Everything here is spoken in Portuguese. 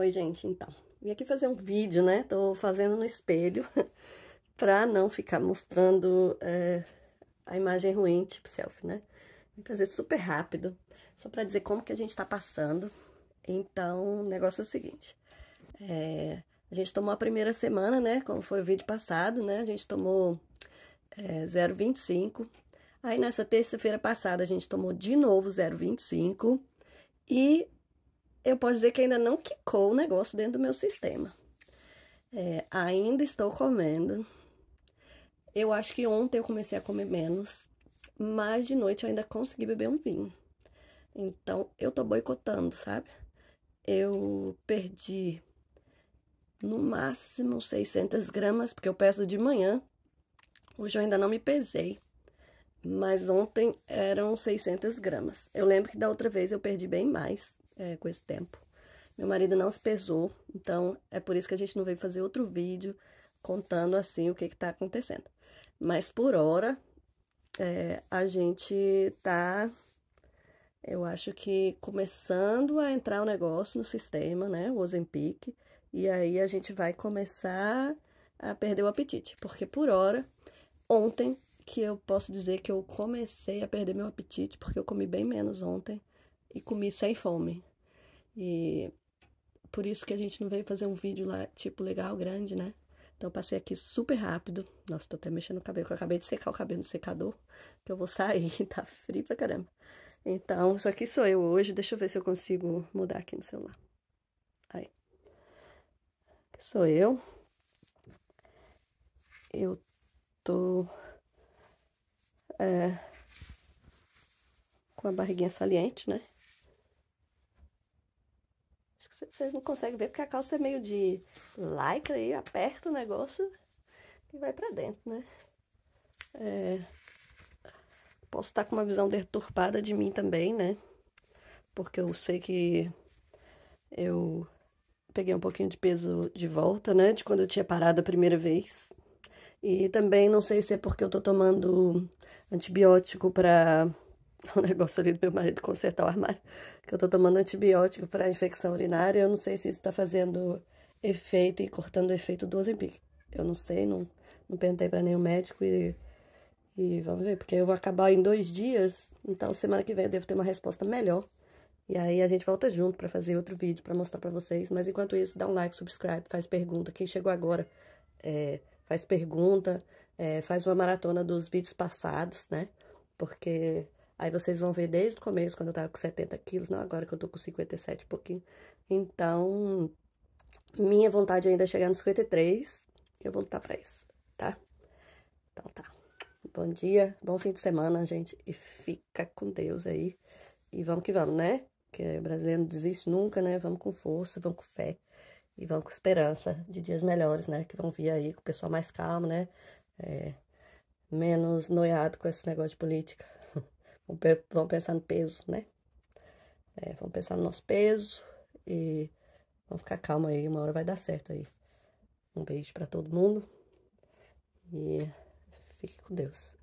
Oi, gente, então, vim aqui fazer um vídeo, né? Tô fazendo no espelho pra não ficar mostrando é, a imagem ruim, tipo selfie, né? Vim fazer super rápido, só pra dizer como que a gente tá passando. Então, o negócio é o seguinte, é, a gente tomou a primeira semana, né? Como foi o vídeo passado, né? A gente tomou é, 0,25. Aí, nessa terça-feira passada, a gente tomou de novo 0,25 e eu posso dizer que ainda não quicou o negócio dentro do meu sistema. É, ainda estou comendo. Eu acho que ontem eu comecei a comer menos, mas de noite eu ainda consegui beber um vinho. Então, eu tô boicotando, sabe? Eu perdi no máximo 600 gramas, porque eu peso de manhã. Hoje eu ainda não me pesei, mas ontem eram 600 gramas. Eu lembro que da outra vez eu perdi bem mais é, com esse tempo. Meu marido não se pesou, então é por isso que a gente não veio fazer outro vídeo contando assim o que está acontecendo. Mas por hora, é, a gente tá, eu acho que começando a entrar o um negócio no sistema, né, o Ozempic, e aí a gente vai começar a perder o apetite, porque por hora, ontem que eu posso dizer que eu comecei a perder meu apetite, porque eu comi bem menos ontem e comi sem fome. E por isso que a gente não veio fazer um vídeo lá, tipo, legal, grande, né? Então, passei aqui super rápido. Nossa, tô até mexendo no cabelo, que eu acabei de secar o cabelo no secador, que eu vou sair, tá frio pra caramba. Então, isso aqui sou eu hoje. Deixa eu ver se eu consigo mudar aqui no celular. Aí. Aqui sou eu. Eu tô... É, com a barriguinha saliente, né? Vocês não conseguem ver, porque a calça é meio de lycra aí, aperta o negócio e vai pra dentro, né? É... Posso estar tá com uma visão deturpada de mim também, né? Porque eu sei que eu peguei um pouquinho de peso de volta, né? De quando eu tinha parado a primeira vez. E também não sei se é porque eu tô tomando antibiótico pra o negócio ali do meu marido consertar o armário, que eu tô tomando antibiótico para infecção urinária, eu não sei se isso tá fazendo efeito e cortando o efeito do Ozempic. Eu não sei, não, não perguntei para nenhum médico e, e vamos ver, porque eu vou acabar em dois dias, então semana que vem eu devo ter uma resposta melhor. E aí a gente volta junto para fazer outro vídeo para mostrar para vocês, mas enquanto isso, dá um like, subscribe, faz pergunta, quem chegou agora é, faz pergunta, é, faz uma maratona dos vídeos passados, né? Porque Aí vocês vão ver desde o começo, quando eu tava com 70 quilos, não agora que eu tô com 57 e pouquinho. Então, minha vontade ainda é chegar nos 53, eu vou lutar pra isso, tá? Então tá. Bom dia, bom fim de semana, gente, e fica com Deus aí. E vamos que vamos, né? Porque o brasileiro não desiste nunca, né? Vamos com força, vamos com fé e vamos com esperança de dias melhores, né? Que vão vir aí com o pessoal mais calmo, né? É, menos noiado com esse negócio de política. Vão pensar no peso, né? É, vão pensar no nosso peso e vão ficar calma aí, uma hora vai dar certo aí. Um beijo para todo mundo e fique com Deus.